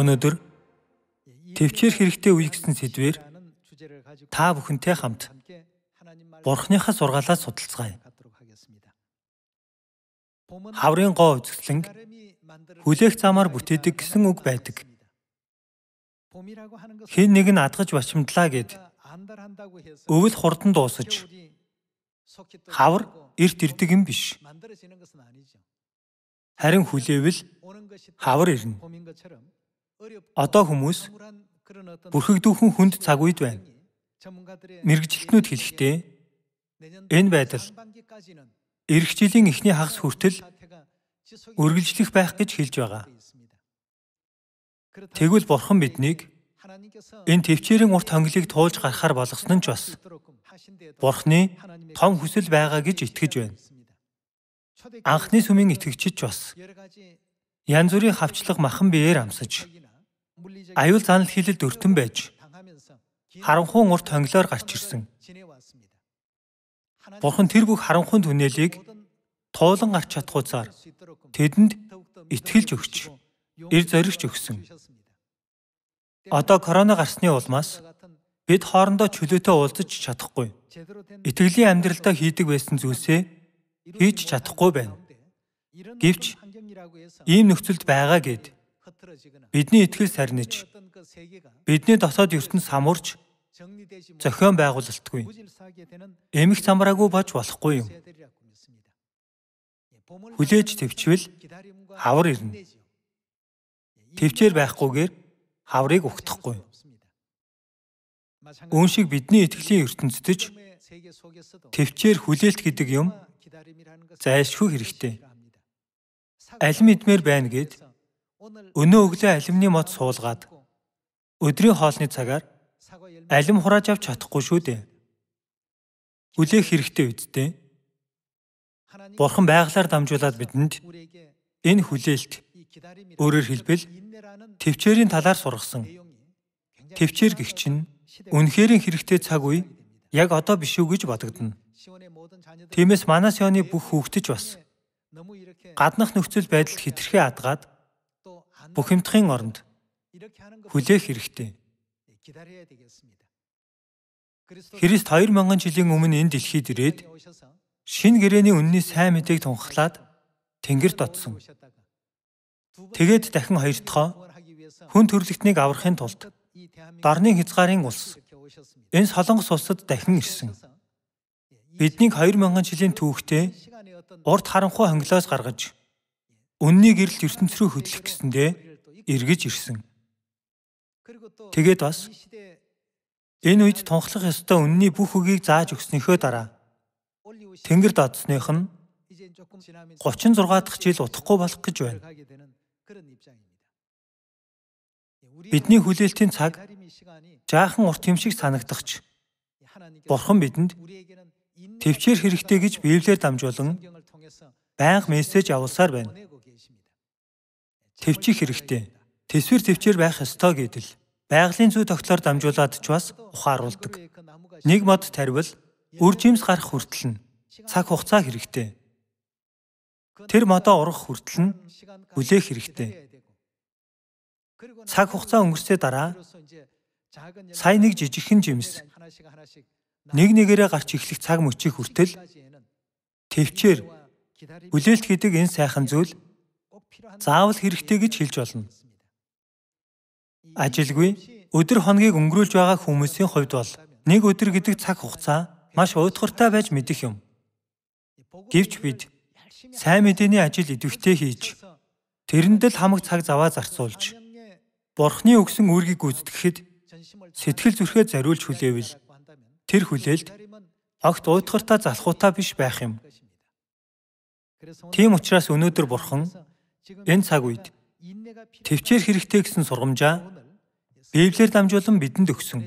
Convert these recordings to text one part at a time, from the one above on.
Өнөөдөр төвчээр хэрэгтэй үе гэсэн сэдвээр та бүхэнтэй хамт Бурхныхаа сургаалаа судалцгаая. Хаврын гоо үзэсгэлэнг хүлээх замаар бүтээдэг гэсэн үг байдаг. Хэн нэг нь адгаж бачимдлаа гэд өвөл хурдан дуусаж хавар эрт ирдэг юм биш. Харин хүлээвэл хавар ирнэ. Одоо хүмүүс бүрхэгдүүхэн хүнд цаг үед байна. Мэргэжилтнүүд хэлэхдээ энэ байдал эх жилийн эхний хагас хүртэл үргэлжлэх байх гэж хэлж байгаа. Тэгвэл бурхан биднийг энэ төвчээрийн урт хонглыг туулж гарахаар болгосон нь ч бас бурхны том хүсэл байгаа гэж итгэж байна. Анхны сүмийн итгэгчид ч бас янз бүрийн хавчлаг махан биеэр амсаж аюул занал хилэлд өртөн байж харанхуун урт хонглоор гарч ирсэн. Бурхан тэр бүх харанхуун түнэлийг туулан гарч чадхуцаар тэдэнд итгэлж өгч, эр зоригч өгсөн. Одоо корона гарсны улмаас бид хоорондоо чөлөөтэй уулзаж чадахгүй. Итгэлийн амьдралдаа хийдэг байсан зүйлсээ хийж чадахгүй байна. Гэвч ийм нөхцөлд байгаа гэд Бидний итгэл сарниж бидний дотоод ертөнц хамурж зохион байгуулалтгүй. Эмх замраагүй бож болохгүй юм. Хүлээж төвчвэл хавар ирнэ. Төвчээр байхгүйгээр хаврыг угтахгүй. Үүн шиг бидний итгэлийн ертөнцөдөж төвчээр хүлээлт гэдэг юм зайлшгүй хэрэгтэй. Алим идмээр байна гэд Өнөө өглөө алимны мод суулгаад өдрийн хоолны цагаар алим хурааж авч чадахгүй шүү дээ. Хүлээх хэрэгтэй үсттэй. Бурхан байгалаар дамжуулаад бидэнд энэ хүлээлт өөрөөр хэлбэл төвчээрийн талаар сургасан. Төвчээр гэх чинь үнэхэрийн хэрэгтэй цаг үе яг одоо биш үү гэж бодогдно. Тиймээс манай Сионы бүх хүүхдэж бас гаднах нөхцөл байдалд хитрхээ адгаад Бухимдахын оронд хүлээх хэрэгтэй. Христ 2000 жилийн өмнө энэ дэлхийд ирээд шин гэрээний үнний сайн мэдээг тунхлаад тэнгэрт отсон. Тэгээд дахин хоёрдохоо хүн төрлөختнийг аврахын тулд дарны хязгаарын улс энэ солонгос улсад дахин ирсэн. Биднийг 2000 жилийн түүхтээ урд харанхуй хонглоос гаргаж Үннийг эрэлт ертөнц рүү хөдлөх гэсэндээ эргэж ирсэн. Тэгээд бас энэ үед тунхлах ёстой үнний бүх үгийг зааж өгснөхөө дараа Тэнгэр дадсных нь 36 дахь жил утахгүй болох гэж байна. Бидний хүлээлтийн цаг жаахан урт юм шиг санагдахч Бурхан бидэнд төвчээр хэрэгтэй гэж Библиэр дамжуулан байнга мессеж явуулсаар байна. Тэвчих хэрэгтэй. Тэсвэр тэвчээр байх ёстой гэдэл. Байгалийн зүй тогтлоор дамжуулаад ч бас ухааруулдаг. Нэг мод тарвил үр жимс гарах хүртэл нь цаг хугацаа хэрэгтэй. Тэр модоо урах хүртэл нь хүлээх хэрэгтэй. Цаг хугацаа өнгөрсөй дараа сая нэг жижигхэн жимс нэг нэгээрээ гарч эхлэх цаг мөчийг хүртэл төвчээр хүлээлт хийдэг энэ сайхан зүйл заавал хэрэгтэй гэж хэлж болно. Ажилгүй өдөр хоногийг өнгөрүүлж байгаа хүмүүсийн хувьд бол нэг өдөр гэдэг цаг хугацаа маш уйтгартай байж мэдэх юм. Гэвч бид сайн мэдээний ажил идэвхтэй хийж тэрэндэл хамаг цаг заваа зарцуулж Бурхны өгсөн үүргийг гүйцэтгэхэд сэтгэл зүрхээ зариулж хүлээвэл тэр хүлээлт огт уйтгартай залхуутай биш байх юм. Тийм учраас өнөөдөр Бурхан Энэ цаг үед төвчээр хэрэгтэй гэсэн сургамжаа Библиэр дамжуулан бидэнд өгсөн.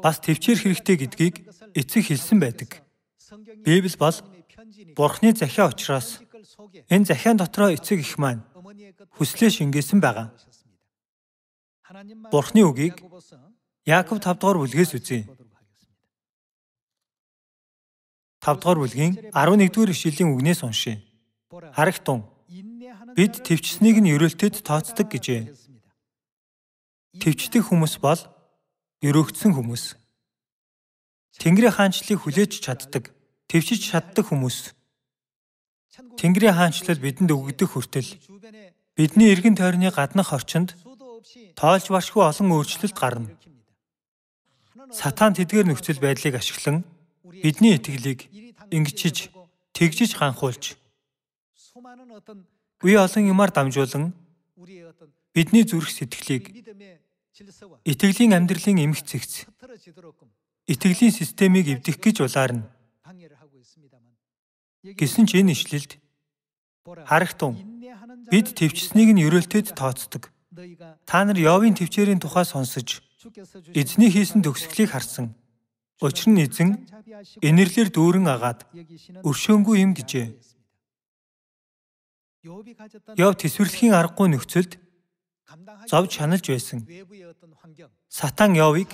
Бас төвчээр хэрэгтэй гэдгийг эцэг хэлсэн байдаг. Библи бол Бурхны захиа учраас энэ захиан дотроо эцэг их маань хүслээ шингээсэн байгаа. Бурхны үгийг Яаков 5 дугаар бүлгээс үзье. 5 дугаар бүлгийн 11 дугаар ишлэлийн үгнээс уншъя. Харагтун Бид төвчснийг нь ерөөлтөд тооцдог гэжээ. Төвчдөг хүмүүс бол ерөөгдсөн хүмүүс. Тэнгэрийн хаанчлыг хүлээж чаддаг, төвчж чаддаг хүмүүс. Тэнгэрийн хаанчлал бидэнд өгөгдөх хүртэл бидний эргэн тойрны гаднах орчинд тоолж баршгүй олон өөрчлөлт гарна. Сатан тэдгээр нөхцөл байдлыг ашиглан бидний итгэлийг ингэчж, тэгжж ганхуулж Буй олон юмар дамжуулан бидний зүрх сэтгэлийг итгэлийн амьдралын эмх цэгц итгэлийн системийг эвдэх гэж улаарна. Гэсэн ч энэ ишлэлд харагтун бид төвчснийг нь өрөөлтэд тооцдог. Та нар Йовын төвчээрийн тухай сонсож эзний хийсэн төгсгөлийг харсан. Учир нь эзэн инэрлэр дүүрэн агаад өршөөнгүй юм гэжээ. Йов төсвөрлөхийн аргагүй нөхцөлд зовж шаналж байсан. Сатан Йовыг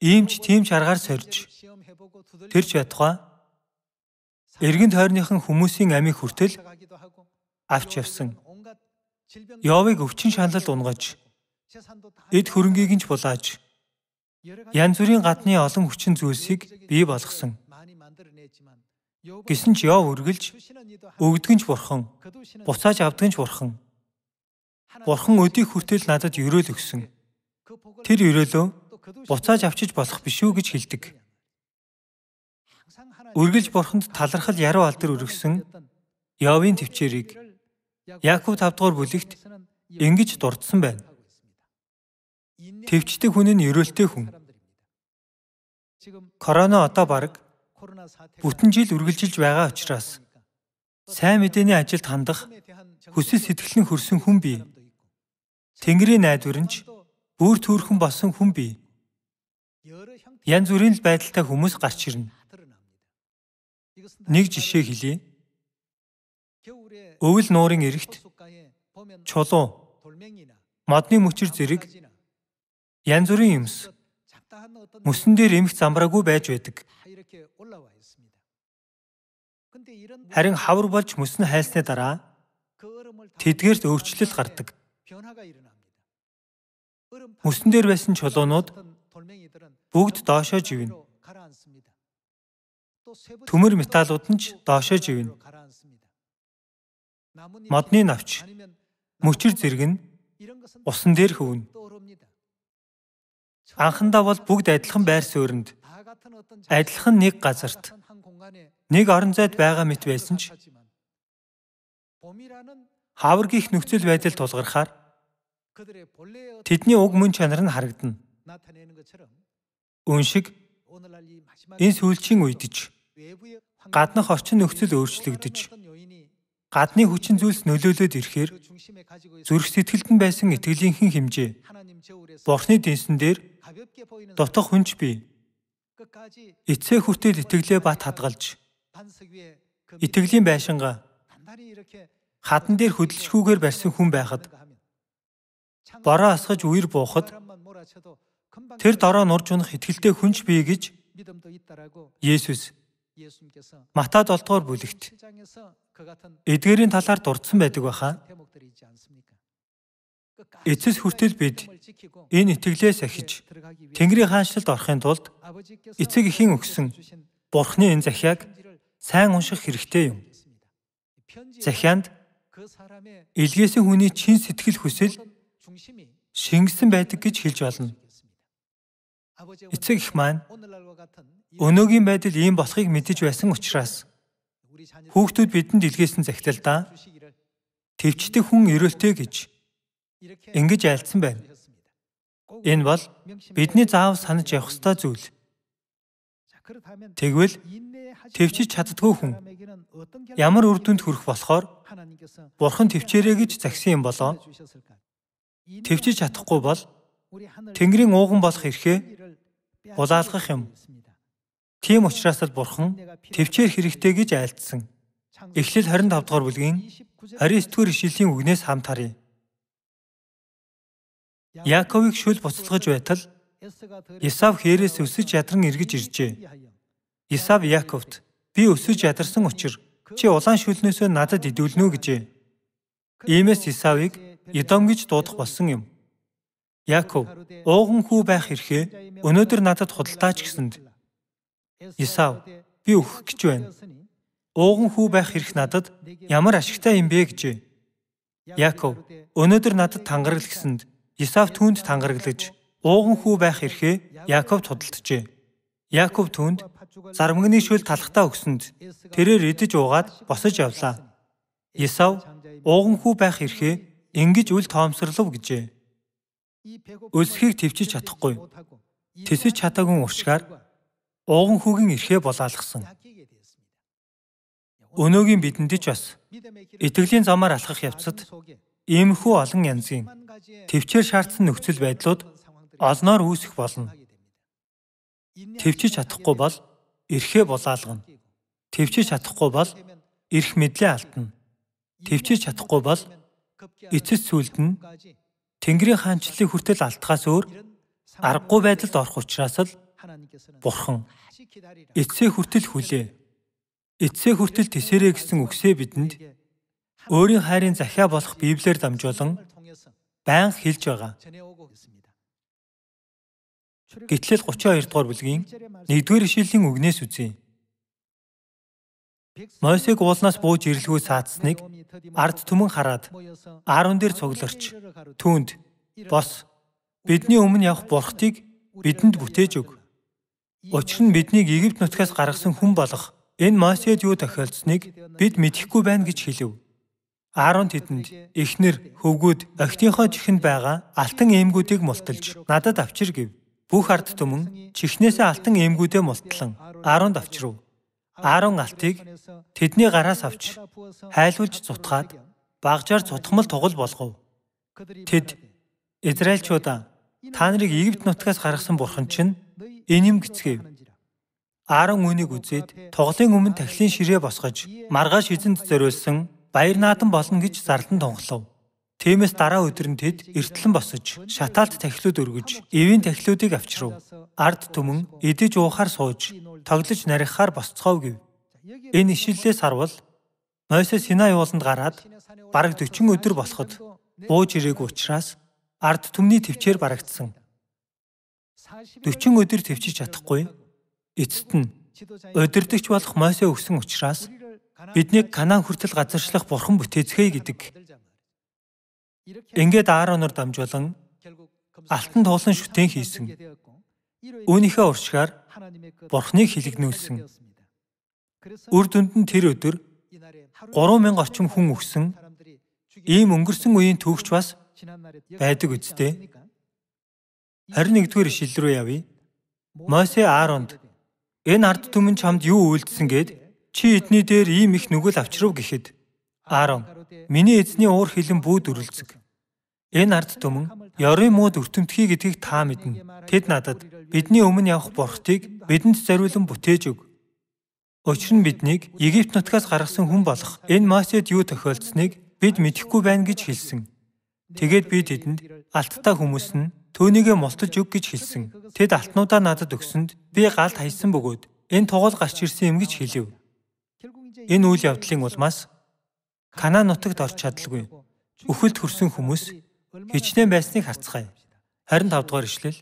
иймч тиймч аргаар сорж тэр ч ятхаа эргэн тойрныхан хүмүүсийн амийг хүртэл авч явсан. Йовыг өвчин шаналд унгаж эд хөрөнгийг нь ч булааж янз бүрийн гадны олон хүчин зүйлсийг бий болгосон. Гэсэн ч Йов үргэлж өгдөг нь ч бурхан, буцааж авдаг нь ч бурхан. Бурхан өдийг хүртэл надад өрөөл өгсөн. Тэр өрөөлөө буцааж авчиж болох биш үү гэж хэлдэг. Үргэлж бурханд талархал яруу алдар өргөсөн Йовын төвчээрийг Яаков 5 дугаар бүлэгт ингэж дурдсан байна. Төвчтэй хүн нь өрөөлтэй хүн. Корона одоо баг Бүтэн жил үргэлжилж байгаа учраас сайн мэдээний ажилд хандах хүсэл сэтгэл нь хөрсөн хүн бий. Тэнгэрийн найдвар нь ч өөр төрхөн болсон хүн бий. Янз бүрийн л байдалтай хүмүүс гарч ирнэ. Нэг жишээ хэлье. Өвөл нуурын эрэгт чулуу модны мөчр зэрэг янз бүрийн юмс мөсөн дээр эмх замбраагүй байж байдаг. Харин хавар болж мөснө хайлсны дараа тэдгээрт өөрчлөл гардаг. Мөсөн дээр байсан чулуунууд бүгд доошоо живнэ. Төмөр металлууд нь ч доошоо живнэ. Модны навч, мөчр зэрэг нь усан дээр хөвнө. Анхандаа бол бүгд адилхан байр суурьнд Адилхан нэг газарт нэг орон зайд байгаа мэт байсан ч хавар гих нөхцөл байдал тулгархаар тэдний уг мөн чанар нь харагдана. Үн шиг энэ сүүлчийн үедж гаднах орчин нөхцөл өөрчлөгдөж гадны хүчин зүйлс нөлөөлөд ирэхээр зүрх сэтгэлд нь байсан итгэлийнхэн хэмжээ бурхны дэнсэн дээр дутх хүнч бий Эцсийн хүртэл итгэлээ бат хадгалж итгэлийн байшингаа хатан дээр хөдөлшгүйгээр барьсан хүн байхад бороо асгаж үер буухад тэр дороо нурж унах ихтгэлтэй хүнч бий гэж Есүс Матай 7 дугаар бүлэгт эдгээрийн талаар дурдсан байдаг байхаа. Эцэс хүртэл бид энэ итгэлээс ахиж Тэнгэрийн хаанчлалд орохын тулд эцэг эхийн өгсөн Бурхны энэ захиаг сайн унших хэрэгтэй юм. Захианд илгээсэн хүний чин сэтгэл хүсэл шингэсэн байдаг гэж хэлж байна. Эцэг их маань өнөөгийн байдал ийм болохыг мэдэж байсан учраас хүүхдүүд бидэнд илгээсэн захидалдаа төвчтэй хүн өрөөлтэй гэж ингэж альцсан байна. Энэ бол бидний заав санаж явах ёстой зүйл. Тэгвэл төвчж чаддгүй хүн ямар үр дүнд хүрэх болохоор Бурхан төвчээрэй гэж загсан юм болоо. Төвчж чадахгүй бол Тэнгэрийн ууган болох эрхээ булаалгах юм. Тийм учраас л Бурхан төвчээр хэрэгтэй гэж айлдсан. Эхлэл 25 дугаар бүлгийн 29 дугаар ишлэлийн үгнээс хамт харъя. Яаковыг шүл буцалгаж байтал Исав хээрээс өсөж ядарн эргэж иржээ. Исав Яаковт би өсөж ядарсан учраас чи улаан шүлнөөсөө надад идэвлэнэ үү гэжээ. Иймээс Исавыг Идом гэж дуудах болсон юм. Яаков ууган хүү байх хэрэгээ өнөөдөр надад худалдаач гэсэнд Исав би өөх гэж байна. Ууган хүү байх хэрэг надад ямар ашигтай юм бэ гэжээ. Яаков өнөөдөр надад тангарал гэсэнд Исав түүнд тангараглаж ууган хүү байх эрхээ Яаков тудалджээ. Яаков түүнд зармгны шөл талхтаа өгсөнд тэрээр идэж уугаад босож явлаа. Исав ууган хүү байх эрхээ ингэж үл тоомсорлов гэжээ. Өлсхийг төвчиж чадахгүй. Тэсэж чадаагүй урчгаар ууган хүүгийн эрхээ болоолгсон. Өнөөгийн бидэнд ч бас итгэлийн замаар алхах явцад иймэрхүү олон янзын Тэвчээр шаардсан нөхцөл байдлууд олноор үүсэх болно. Тэвчиж чадахгүй бол эрхээ булаалгана. Тэвчиж чадахгүй бол эрх мэдлээ алдна. Тэвчиж чадахгүй бол эцэс сүлд нь Тэнгэрийн хаанчлалыг хүртэл алдхаас өөр аргагүй байдалд орох учраас л Бурхан эцсээ хүртэл хүлээ. Эцсээ хүртэл тэсэрэ гэсэн үгсээ бидэнд өөрийн хайрын захиа болох Библиэр дамжуулан байн хэлж байгаа. Гэтэл 32 дугаар бүлгийн 1-р ишлэлийн үгнээс үзье. Мойсег уулнаас бууж ирэлгүй саацсныг ард түмэн хараад 10 дээр цугларч түүнд бос бидний өмнө явах бурхтыг бидэнд бүтээж өг. Учир нь биднийг Египт нутгаас гаргасан хүн болох энэ Мосед юу тохиолдсныг бид мэдэхгүй байна гэж хэлв. 10 тэдэнд эхнэр, хөвгүүд охиныхоо чихэнд байгаа алтан эмгүүдийг мулталж надад авчир гэв. Бүх ард түмэн чихнээсээ алтан эмгүүдээ мултлан 10-д авчрав. 10 алтыг тэдний гараас авч хайлуулж цутгаад багжаар цутгмал тугал болгов. Тэд Израильчуудаа та нарыг Египт нутгаас гаргасан бурхан чинь энийг гисгэв. 10 үнийг үзээд тоглын өмнө тахлын ширээ босгож маргааш эзэнд зориулсан баяр наадам болно гэж зарлан тунхлав. Тиймээс дараа өдөр нь тэд эртлэн босож, шатаалт тахилууд өргөж, эвийн тахилуудыг авчрав. Ард түмэн эдэж уухаар сууж, тоглож нарихаар босцоов гэв. Энэ ишлэлээс харвал Мойсе Синай ууланд гараад бараг 40 өдөр болоход бууж ирээгүй учраас ард түмний төвчээр барагдсан. 40 өдөр төвчиж чадахгүй эцэст нь удирдахч болох Мойсе өгсөн учраас Биднийг Канаан хүртэл газаршлах бурхан бүтээцгээе гэдэг. Ингээд Ааронор дамжуулан алтан туулан шүтэн хийсэн. Үүнийхээ уршгаар бурхныг хилэгнүүлсэн. Үр дүнд нь тэр өдөр 3000 орчим хүн өгсөн. Ийм өнгөрсөн үеийн төвөгч бас байдаг үсттэй. 21-р шил рүү явъя. Мосе Ааронд энэ ард түмэн чамд юу үйлдсэн гээд Чи эдний дээр ийм их нүгэл авчрав гэхэд Аарон миний эзний уур хилэн бүүд өрөлцөг. Энэ ард түмэн ёрын мууд өртөмтгий гэдгийг та мэднэ. Тэд надад бидний өмнө явах бурхтыг бидэнд зориулан бүтээж өг. Учир нь биднийг Египт нутгаас гаргасан хүн болох энэ Мосед юу тохиолдсныг бид мэдэхгүй байна гэж хэлсэн. Тэгээд би тэдэнд алттай хүмүүс нь түүнийгэ мултаж өг гэж хэлсэн. Тэд алтнуудаа надад өгсөнд би галд хайсан бөгөөд энэ тугал гарч ирсэн юм гэж хэлв. Энэ үйл явдлын улмаас Канаан нутагт орч чадлгүй өхөлд хөрсөн хүмүүс хичнээн байсныг харцгаая. 25 дугаар ишлэл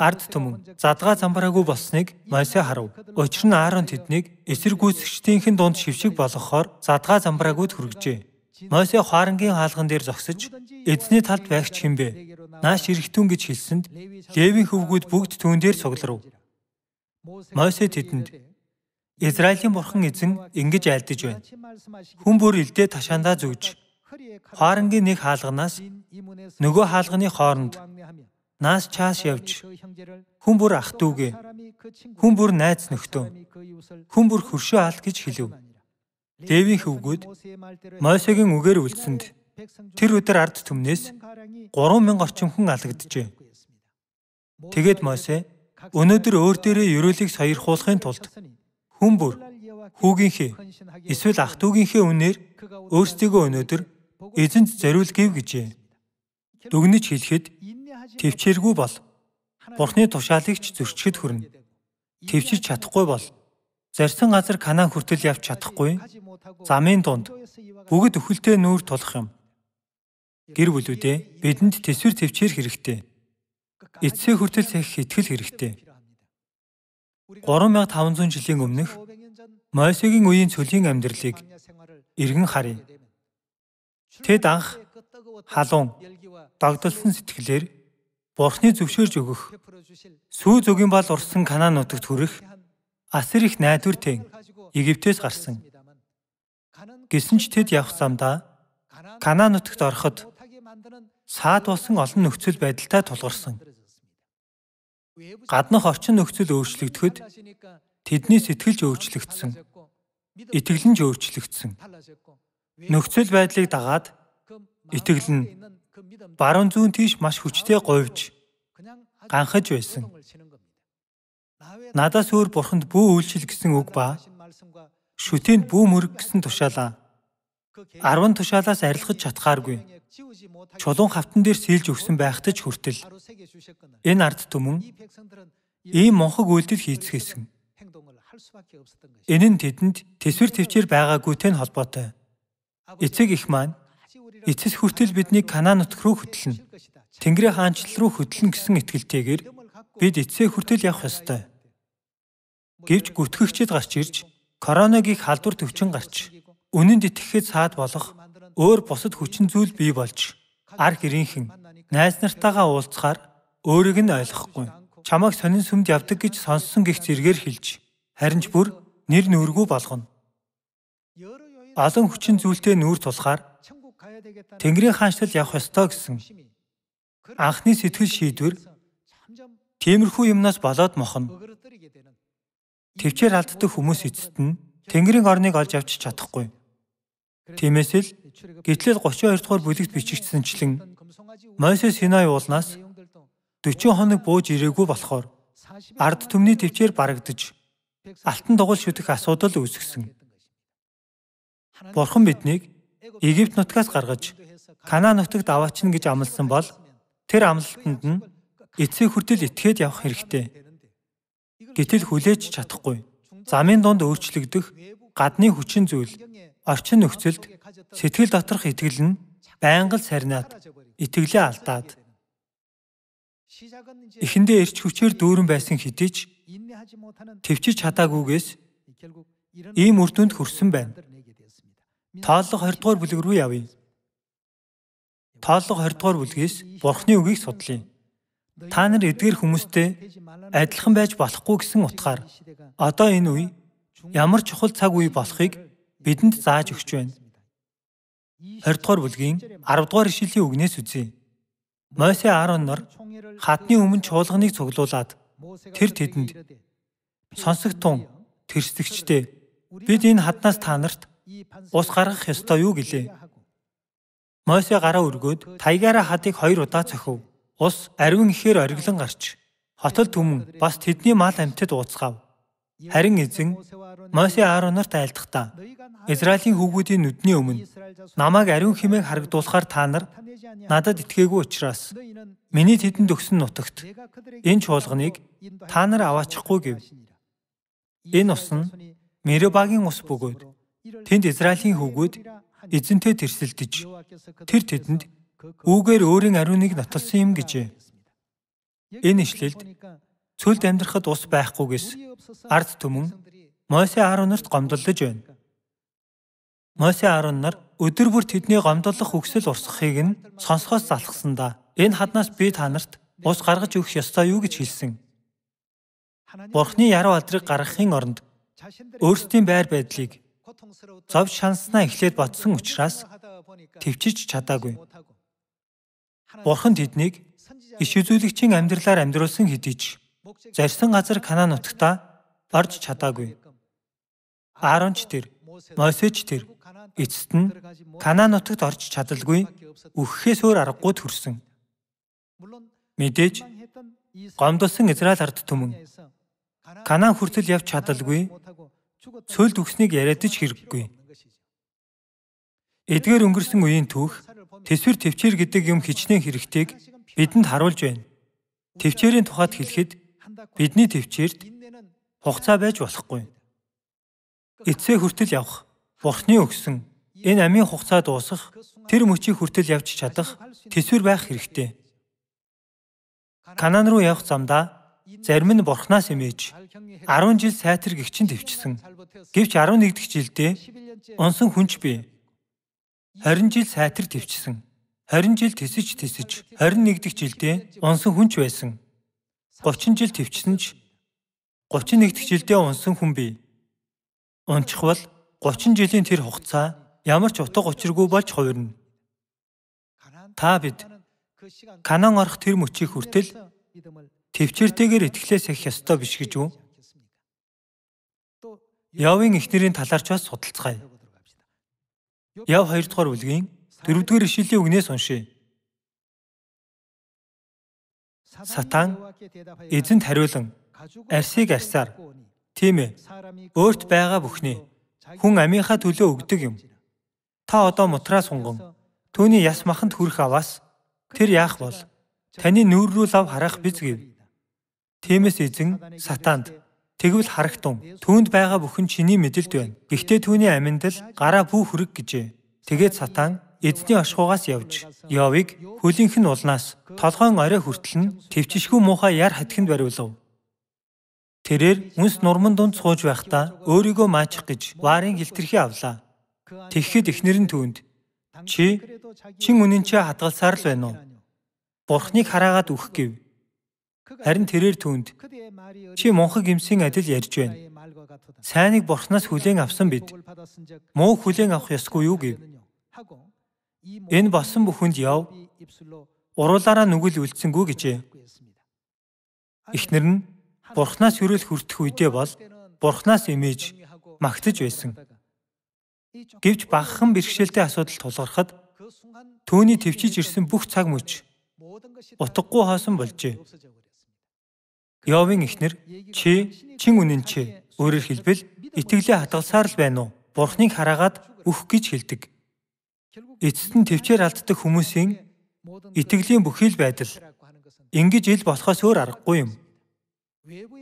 Ард түмэн задгаа замбараагүй болсныг Мосе харав. Учир нь Аарон тэднийг эсэргүүцэгчдийнхэн дунд шившиг болгохоор задгаа замбараагүйд хүргэжээ. Мосе хоарангийн хаалган дээр зогсож эзний талд байгч химбэ. Нааш ирэхтүн гэж хэлсэнд Левийн хөвгүүд бүгд түүн дээр цугларв. Мосе тэдэнд Израилийн бурхан эзэн ингэж айлдаж байна. Хүн бүр элдээ ташаандаа зүгж хоарангийн нэг хаалганаас нөгөө хаалганы хооронд наас чааш явж хүн бүр ах дүүгээ хүн бүр найз нөхдөө хүн бүр хөршөө алт гэж хэлв. Левийн хөвгүүд Мосегийн үгээр үлдсэнд тэр өдөр ард түмнээс 3000 орчим хүн алагджээ. Тэгээд Мосе өнөөдөр өөр дээрээ ерөөлийг саярхуулахын тулд Хүн бүр хүүгийнхээ эсвэл ах дүүгийнхээ үнээр өөрсдийгөө өнөөдөр эзэнт зориулгив гэжээ. Дүгнэж хэлэхэд төвчээргүй бол Бурхны тушаалагч зөрчгэд хүрнэ. Төвчж чадахгүй бол зарсан газар Канаан хүртэл явж чадахгүй. Замын дунд бүгд өхөлтэй нүүр тулах юм. Гэр бүлүүдээ бидэнд төсвөр төвчээр хэрэгтэй. Эцсийн хүртэл цэх итгэл хэрэгтэй. 3500 жилийн өмнөх Мойсегийн үеийн цөлийн амьдралыг эргэн харъя. Тэд анх халуун догдолсон сэтгэлээр Бурхны зөвшөөрж өгөх сүү зөгийн бал урсан Канаан нутагт хүрэх асар их найдвартай Египтээс гарсан. Гэсэн ч тэд явх замдаа Канаан нутагт ороход саад болсон олон нөхцөл байдалтай тулгарсан. Гаднах орчин нөхцөл өөрчлөгдөхөд тэдний сэтгэлж өөрчлөгдсөн. Итгэл нь ч өөрчлөгдсөн. Нөхцөл байдлыг дагаад итгэл нь баруун зүүн тийш маш хүчтэй говьж ганхаж байсан. Надаас өөр бурханд бүү үйлчил гэсэн үг ба шүтээнд бүү мөрөг гэсэн тушаалаа 10 тушаалаас арилгаж чадхааргүй чулуун хавтан дээр сэлж өгсөн байхтаж хүртэл энэ ард түмэн ийм монхог үйлдэл хийцгээсэн. Энэ нь тэдэнд төсвөр төвчээр байгаагүйтэй нь холбоотой. Эцэг их маань эцэс хүртэл биднийг Канаан нутг руу хөтлөн Тэнгэрийн хаанчлал руу хөтлөн гэсэн итгэлтэйгээр бид эцсээ хүртэл явах ёстой. Гэвч гүтгэгчд гарч ирж, коронавигийн халдвар төвчин гарч, үнэнд итгэхэд саад болох өөр бусад хүчин зүйл бий болж ар хэрийнхэн найз нартаагаа уулзахаар өөрийг нь ойлгохгүй чамайг сонин сүмд явдаг гэж сонссон гих зэргээр хэлж харин ч бүр нэр нүргүй болгоно. Олон хүчин зүйлтэй нүүр тулахаар Тэнгэрийн хаанчлал явах ёстой гэсэн анхны сэтгэл шийдвэр тиймэрхүү юмнаас болоод мохно. Твчээр алддаг хүмүүс эцэст нь Тэнгэрийн орныг олж авчиж чадахгүй. Тиймээс л Гэтэл 32 дугаар бүлэгт бичигдсэнчлэн Мойсе Синай уулнаас 40 хоног бууж ирээгүй болохоор ард түмний төвчээр барагдж алтан дугуй шүтэх асуудал үүсгэсэн. Бурхан биднийг Египт нутгаас гаргаж Канаа нутагт аваачна гэж амласан бол тэр амлалтанд нь эцэг хүртэл итгээд явах хэрэгтэй. Гэтэл хүлээж чадахгүй. Замын дунд өөрчлөгдөх гадны хүчин зүйл Орчин нөхцөлд сэтгэл доторх итгэл нь байнга сарнаад итгэлээ алдаад эхэндээ эрч хүчээр дүүрэн байсан хэдий ч төвчж чадаагүйгээс ийм үр дүнд хүрсэн байна. Тооллого 20 дугаар бүлэг рүү явъя. Тооллого 20 дугаар бүлгээс Бурхны үгийг судлаа. Та нар эдгээр хүмүүстэй адилхан байж болохгүй гэсэн утгаар одоо энэ үе ямар чухал цаг үе болохыг бидэнд зааж өгч байна. 20 дугаар бүлгийн 10 дугаар ишлэлийн үгнээс үзье. Мойсе Аароннор хатны өмнө чуулганыг цуглуулад тэр тэдэнд сонсогтун тэрсдэгчтэй бид энэ хатнаас та нарт ус гаргах ёстой юу гэлээ. Мойсе гараа өргөөд таягаараа хатыг хоёр удаа цохив. Ус ариун ихээр ориглон гарч хотол түмэн бас тэдний мал амьтад ууцгав. Харин эзэн Мосе Ааронорт айлдахдаа Израилийн хүүгүүдийн нүдний өмнө намайг ариун хэмээх харагдуулахаар та нар надад итгээгүй учраас миний тэдэнд өгсөн нутагт энэ чуулганыг та нар аваачихгүй гэв. Энэ ус нь Меребагийн ус бөгөөд тэнд Израилийн хүүгүүд эзэнтэй тэрсэлдэж тэр тэдэнд үүгээр өөрийн ариуныг нотолсон юм гэжээ. Энэ ишлэлд Цөлд амьдрахад ус байхгүйгээс ард түмэн Мосе Аронорт гомдлож байна. Мосе Арон нар өдөр бүр тэдний гомдлох үгсэл урсахыг нь сонсохоос залхсандаа энэ хаднаас би танарт ус гаргаж өгөх ёстой юу гэж хэлсэн. Бурхны яруу алдрыг гаргахын оронд өөрсдийн байр байдлыг зов шанснаа эхлээд бодсон учраас төвчж чадаагүй. Бурхан тэднийг иш үзүүлэгчийн амьдралаар амьдруулсан хэдий ч Зарсан газар Канаан нутагта орж чадаагүй. Ааронч тэр, Мосеч тэр эцэст нь Канаан нутагт орж чадалгүй өгөхөөс өөр аргагүй төрсөн. Мэдээж гомдсон Израиль ард түмэн Канаан хүртэл явж чадалгүй цөлд өгснгийг яриад ч хэрэггүй. Эдгээр өнгөрсөн үеийн түүх тэсвэр төвчээр гэдэг юм хичнээн хэрэгтэйг бидэнд харуулж байна. Төвчээрийн тухайд хэлэхэд Бидний төвчээрд хугацаа байж болохгүй. Эцсээ хүртэл явах, Бурхны өгсөн энэ амийн хугацаа дуусах, тэр мөчийг хүртэл явж чадах төсвөр байх хэрэгтэй. Канаан руу явах замдаа зарим нь Бурхнаас эмээж 10 жил сайтар гихчин төвчсөн. Гэвч 11 дэх жилдээ онсон хүнч бий. 20 жил сайтар төвчсөн. 20 жил тэсэж тэсэж 21 дэх жилдээ онсон хүнч байсан. 30 жил төвчсөн ч 31 дэх жилдээ унсан хүн бий. Унчхвал 30 жилийн тэр хугацаа ямар ч утга учиргүй болж хувирна. Та бид Канаан орох тэр мөчийг хүртэл төвчээртэйгээр итгэлээс их ёстой биш гэж үү? Явын эхнэрийн талаарч бас судалцгаая. Яв 2 дугаар бүлгийн 4 дугаар ишлэлийн үгнээс уншия. Сатан эзэнт хариулан арсыг арсаар тийм ээ өөрт байгаа бүхний хүн амийнхаа төлөө өгдөг юм. Та одоо мутраа сунгон түүний яс маханд хүрэх аваас тэр яах бол таны нүүр рүү лав харах биз гэв. Тиймээс эзэн сатаанд тэгвэл харагтун түүнд байгаа бүхэн чиний мэдэлд байна. Гэхдээ түүний аминд л гараа бүү хүрэг гэжээ. Тэгээд сатан эдний ошхугаас явж Йовыг хөлийнх нь улнаас толгойн орой хүртэл нь төвчшгүй муухай яр хатхинд бариулав. Тэрээр үнс нурман дунд сууж байхдаа өөрийгөө маачих гэж варын хилтерхий авлаа. Тэгэхэд эхнэр нь түүнд чи чин үнэн чи хадгалсаар л байна уу? Бурхныг хараагаад үхэх гэв. Харин тэрээр түүнд чи мунхаг имсийн адил ярьж байна. Сайныг бурхнаас хүлээн авсан бид. Муу хүлээн авах ёсгүй юу гэв. Энэ болсон бүхэнд яв. Уруулаараа нүгэл үлдсэнгүү гэжээ. Эхнэр нь Бурханаас юрэл хүртэх үедээ бол Бурханаас имэж магтаж байсан. Гэвч багахан бэрхшээлтэй асуудал тулгархад түүний төвчиж ирсэн бүх цаг мөч утгагүй хаасан болжээ. Йовын эхнэр чи чин үнэн чи өөрөөр хэлбэл итгэлээ хатгалсаар л байна уу? Бурхныг хараагаад өөх гэж хэлдэг эцэст нь төвчээр алддаг хүмүүсийн итгэлийн бүхий л байдал ингэж ил болохоос өөр аргагүй юм.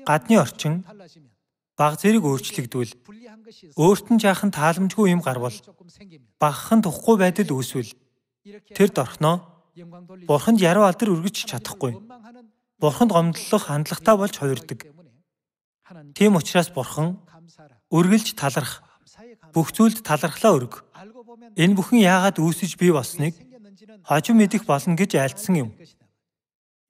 Гадны орчин баг зэрэг өөрчлөгдвөл өөрт нь жаахан тааламжгүй юм гарвал багхан тухгүй байдал үүсвэл тэр дорхноо бурханд яруу алдар өргөж чадахгүй. Бурханд гомдлох хандлагатай болж хувирдаг. Тийм учраас бурхан үргэлж таларх бүх зүйлд талархлаа өргө. Энэ бүхэн яагаад үүсэж бий болсныг хожим мэдэх болно гэж альцсан юм.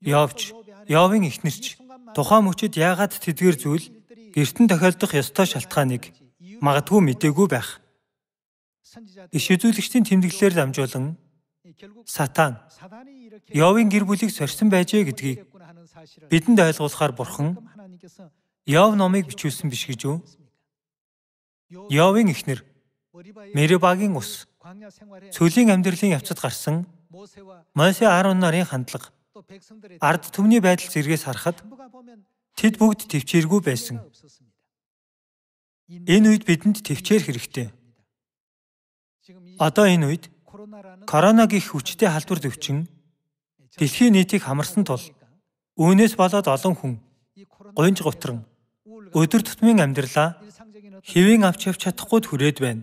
Йовч, Йовын эхнэрч тухайн мөчид яагаад тэдгээр зүйл гертэн тохиолдох ёстой шалтгааныг магадгүй мдээгүй байх. Иш үзүүлэгчдийн тэмдэглэлээр дамжуулан сатан Йовын гэр бүлийг сорьсон байжээ гэдгийг бидэнд ойлгуулахаар бурхан Йов номыг бичүүлсэн биш гэж үү? Йовын эхнэр Мерибагийн ус цөлийн амьдралын явцад гарсан Мосе 10 нарын хандлага ард түмний байдал зэргээс харахад тэд бүгд төвчээргүй байсан. Энэ үед бидэнд төвчээр хэрэгтэй. Одоо энэ үед корона гих хүчтэй халдвар төвчин дэлхийн нийтийг хамарсан тул үүнээс болоод олон хүн гонж гутран өдөр тутмын амьдралаа хэвэн авч явж чадахгүй төрөөд байна.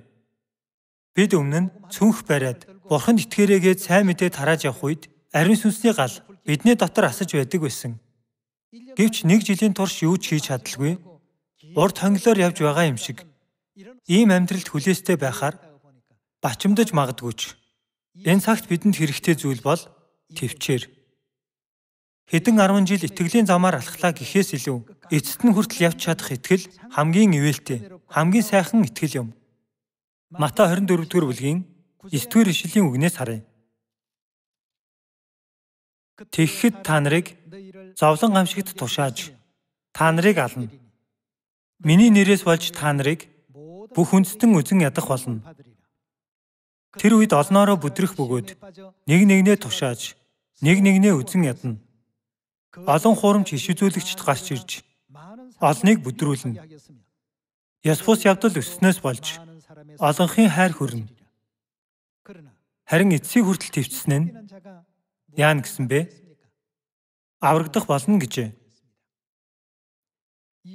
Бид өмнө нь цүнх бариад Бурханд итгээрээгээ сайн мэдээ тарааж явах үед ариун сүнсний гал бидний дотор асаж байдаг байсан. Гэвч нэг жилийн турш юу ч хийж чадалгүй урд хонглоор явж байгаа юм шиг ийм амьдралд хүлээстэй байхаар бачимдаж магадгүй ч. Энэ цагт бидэнд хэрэгтэй зүйл бол төвчээр. Хэдэн 10 жил итгэлийн замаар алхлаа гэхээс илүү эцэст нь хүртэл явж чадах итгэл хамгийн ивэлтэй, хамгийн сайхан итгэл юм. Мата 24 дугаар бүлгийн 9 дугаар ишлэлийн үгнээс харъя. Тэгэхэд та нарыг зовлон гамшигт тушааж та нарыг ална. Миний нэрээс болж та нарыг бүх хүнстэн үзэн ядах болно. Тэр үед олноороо бүдрэх бөгөөд нэг нэгнээ тушааж нэг нэгнээ үзэн ядна. Олон хуурамч иш үзүүлэгчд гарч ирж олныг бүдрүүлнэ. Яспус явдал өсснөөс болж олонхын хайр хүрнэ. Харин эцсийн хүртэл төвчсөн нь яан гэсэн бэ? Аврагдах болно гэжээ.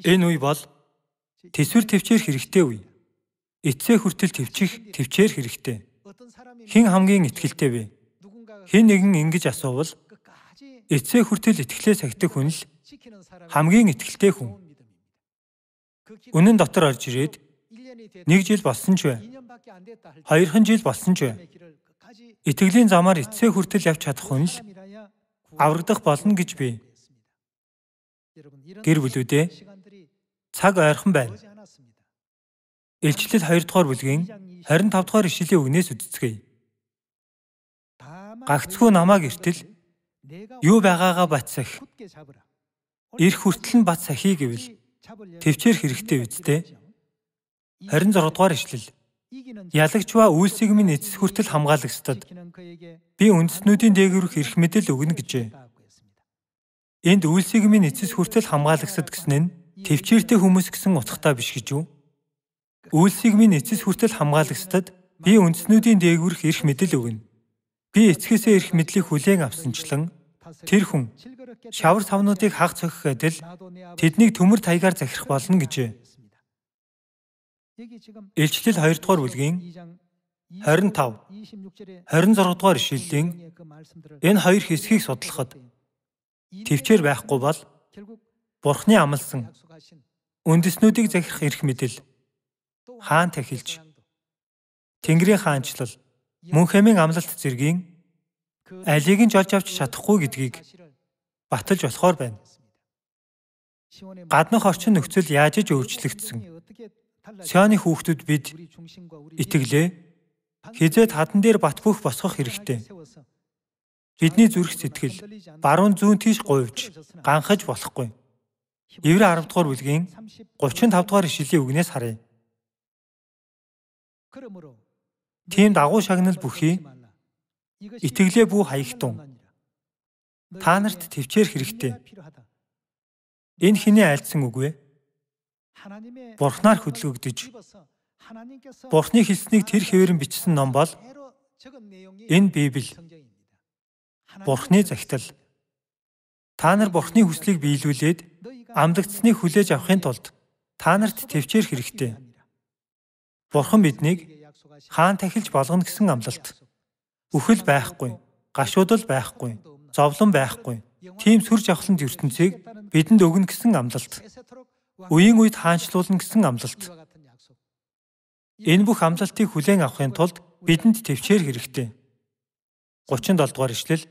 Энэ үе бол төсвөр төвчээр хэрэгтэй үе. Эцсээ хүртэл төвчих төвчээр хэрэгтэй. Хэн хамгийн ихтгэлтэй вэ? Хэн нэгэн ингэж асуувал эцсээ хүртэл ихтгэлээ сахидаг хүн л хамгийн ихтгэлтэй хүн. Үнэн дотор орж ирээд Нэг жил болсон ч вэ. Хоёрхан жил болсон ч вэ. Итгэлийн замаар эцсээ хүртэл явж чадах хүн л аврагдах болно гэж би. Гэр бүлүүдээ цаг ойрхон байна. Илчлэл 2 дугаар бүлгийн 25 дугаар ишлэлийн үгнээс үздцгээе. Гагцгүй намааг эртэл юу байгаагаа бацсах. Ирх хүртэл нь бацсахий гэвэл төвчээр хэрэгтэй биз дээ. 26 дугаар ишлэл. Ялагчва үйлсийг минь эцэс хүртэл хамгаалагстад би үндэснүүдийн дээгүүрх эрх мэдэл өгнө гэжээ. Энд үйлсийг минь эцэс хүртэл хамгаалагстад гэсэн нь төвчээртэй хүмүүс гэсэн утгатай биш гэж үү? Үйлсийг минь эцэс хүртэл хамгаалагстад би үндэснүүдийн дээгүүрх эрх мэдэл өгнө. Би эцгээсээ эрх мэдлийг хүлээн авсанчлан тэр хүн шавар савнуудыг хагц өгөх адил тэднийг төмөр таягаар захирах болно гэжээ. Илчлэл 2 дугаар бүлгийн 25 26 дугаар ишлэлийн энэ хоёр хэсгийг судлахад төвчээр байхгүй бол Бурхны амлсан үндэснүүдийг захирах эрх мэдэл хаан тахилж Тэнгэрийн хаанчлал Мөнхэмийн амлалт зэргийн алийг нь жолж авч чадахгүй гэдгийг баталж болохоор байна. Гадны орчин нөхцөл яаж ч өөрчлөгдсөн. Сионы хүүхдүүд бид итгэлээ хизээд хадан дээр бат бөх босгох хэрэгтэй. Бидний зүрх сэтгэл баруун зүүн тийш говьж ганхаж болохгүй. Еврэ 10 дугаар бүлгийн 35 дугаар ишлэлийн үгнээс харъя. Тийм дагуу шагнал бүхий итгэлээ бүү хаягтун. Та нарт төвчээр хэрэгтэй. Энэ хиний айлцсан үг вэ? Бурхнаар хөдөлгөгдөж Бурхны хэлснийг тэр хэвээрэн бичсэн ном бол энэ Библи. Бурхны захидал. Та нар Бурхны хүслийг биелүүлээд амлагдсныг хүлээж авахын тулд та нарт төвчээр хэрэгтэй. Бурхан биднийг хаан тахилж болгоно гэсэн амлалт. Үхэл байхгүй, гашуудл байхгүй, зовлон байхгүй. Тим сүр жавхланд ертөнцийг бидэнд өгнө гэсэн амлалт үеийн үед хаанчлуулна гэсэн амлалт. Энэ бүх амлалтыг хүлээн авахын тулд бидэнд төвчээр хэрэгтэй. 37 дугаар ишлэл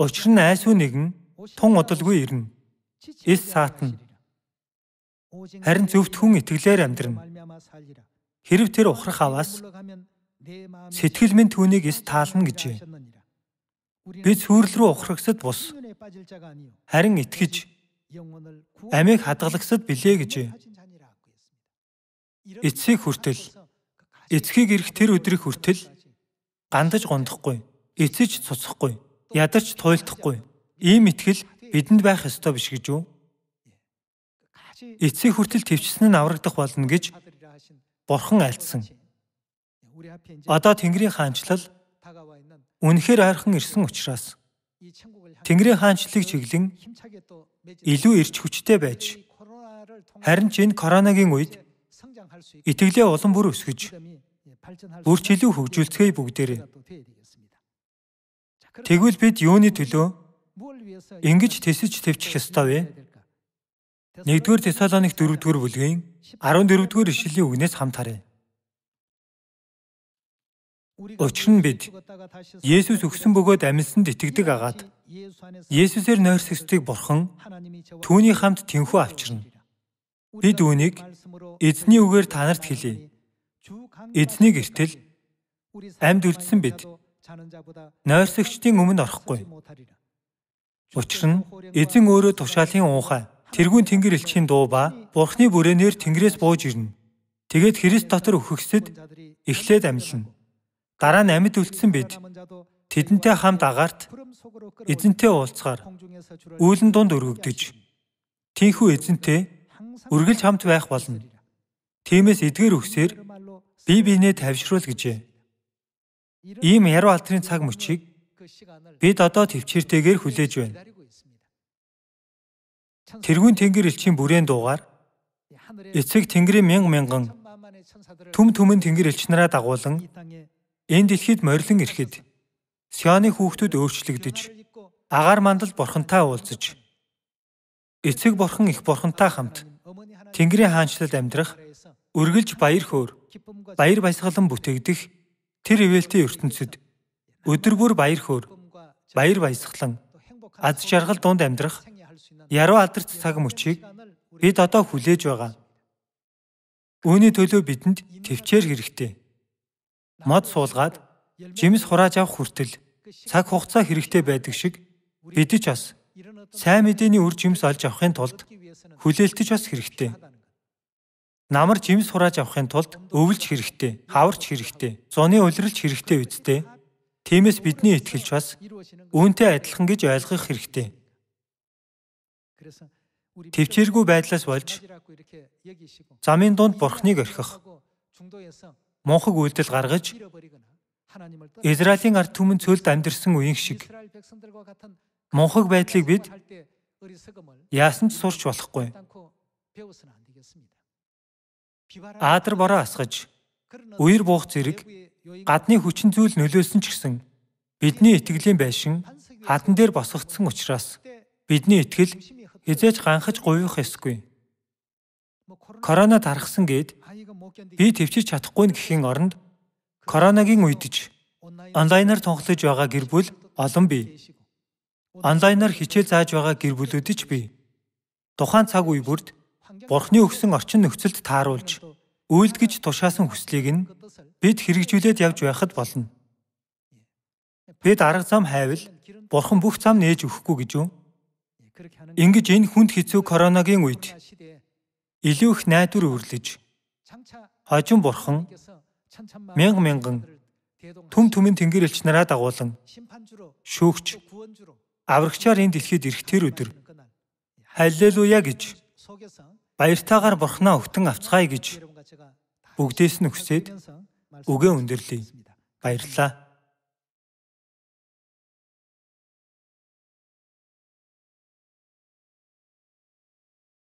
Учир нь айсгүй нэгэн тун удалгүй ирнэ. Эс саатна. Харин зөвхт хүн итгэлээр амьдрна. Хэрв тэр ухрах аваас сэтгэл минь түүнийг эс таална гэжээ. Бид сүрэл рүү ухрагсад бус. Харин итгэж амийг хадгалагсад билээ гэжээ. Эцгийг хүртэл эцгийг ирэх тэр өдрийг хүртэл гандаж гондохгүй, эцэж цуцахгүй, ядарч туйлдахгүй. Ийм итгэл бидэнд байх ёстой биш гэж юу? Эцэг хүртэл төвчсөн нь аврагдах болно гэж Бурхан альцсан. Одоо Тэнгэрийн хаанчлал үнэхээр ойрхон ирсэн учраас Тэнгэрийн хаанчлыг чиглэн илүү ирч хүчтэй байж харин ч энэ коронавигийн үед итгэлээ олон бүр өсгөж бүр ч илүү хөгжүүлцгээе бүгдээрээ. Тэгвэл бид юуны төлөө ингэж тэсэж твчих ёстой вэ? 1-р Тесалоник 4-р бүлгийн 14-р ишлэлийн үгнээс хамт харъя. Учир нь бид Есүс өгсөн бөгөөд амьсанд итгэдэг агаад Есүсээр нойрсогчдыг бурхан түүний хамт тэнхүү авчирна. Бид үүнийг эзний үгээр танарт хэлье. Эзний гэртэл амьд үлдсэн бид нойрсогчдын өмнө орохгүй. Учир нь эзэн өөрөө тушаалын уухай тэрүүн тэнгэр элчийн дуу ба бурхны бүрээнээр тэнгэрээс бууж ирнэ. Тэгээд Христ дотор өхөгсөд эхлээд амьлна. Дараа нь амьд үлдсэн бид Тэдэнтэй хамт агаарт эзэнтэй уулзахаар үйлэн дунд өргөгдөж тийхүү эзэнтэй үргэлж хамт байх болно. Тиймээс эдгээр үгсээр бие биенээ тайвшруул гэжээ. Ийм яруу алтрын цаг мөчийг бид одоо төвчээртэйгээр хүлээж байна. Тэрүүн тэнгэр элчийн бүрээн дуугаар эцэг тэнгэрийн мянга мянган түм түмэн тэнгэр элч нараа дагуулan энэ дэлхийд морилон ирэхэд Сионы хүүхдүүд өөрчлөгдөж, агаар мандал бурхантай уулзаж, эцэг бурхан их бурхантай хамт Тэнгэрийн хаанчлалд амьдрах, үргэлж баяр хөөр, баяр баясгалан бүтээгдэх тэр ивэлтийн ертөнцид өдөр бүр баяр хөөр, баяр баясгалан, аз жаргал дунд амьдрах яруу алдарт цаг мөчийг бид одоо хүлээж байгаа. Үүний төлөө бидэнд төвчээр хэрэгтэй. Мод суулгаад жимс хурааж авах хүртэл цаг хугацаа хэрэгтэй байдаг шиг бид ч бас сайн мэдээний үр жимс олж авахын тулд хүлээлтэж бас хэрэгтэй. Намар жимс хурааж авахын тулд өвлж хэрэгтэй, хаварч хэрэгтэй, зуны улирлж хэрэгтэй үсттэй. Тиймээс бидний итгэлч бас үүнтэй адилхан гэж ойлгох хэрэгтэй. Твчээргүй байдлаас болж замын дунд бурхныг орхих мунхаг үйлдэл гаргаж Израилийн ард түмэн цөлд амьдэрсэн үеийн шиг мунхаг байдлыг бид яасан ч сурч болохгүй. Аадар бороо асгаж, үер буух зэрэг гадны хүчин зүйл нөлөөсөн ч гэсэн бидний итгэлийн байшин хатан дээр босгогдсон учраас бидний итгэл хизээч ганхаж говьих ёсгүй. Корона тархсан гээд би төвчиж чадахгүй гэхийн оронд Коронагийн үед ч онлайнаар тунхлаж байгаа гэр бүл олон бий. Онлайнаар хичээл зааж байгаа гэр бүлүүд ч бий. Тухайн цаг үе бүрд Бурхны өгсөн орчин нөхцөлд тааруулж үйлдгэж тушаасан хүслийг нь бид хэрэгжүүлээд явж байхад болно. Бид арга зам хайвал Бурхан бүх зам нээж өгөхгүй гэж үү? Ингэж энэ хүнд хэцүү коронагийн үед илүү их найдвар өрлөж хожим Бурхан мянган мянган түм түмэн тэнгэр элч нараа дагуулan шүүгч аврагчаар энэ дэлхийд ирэх тэр өдөр халлелуя гэж баяртайгаар бурхнаа өгтөн авцгаая гэж бүгдээс нь хүсээд үгээ өндөрлөе баярлалаа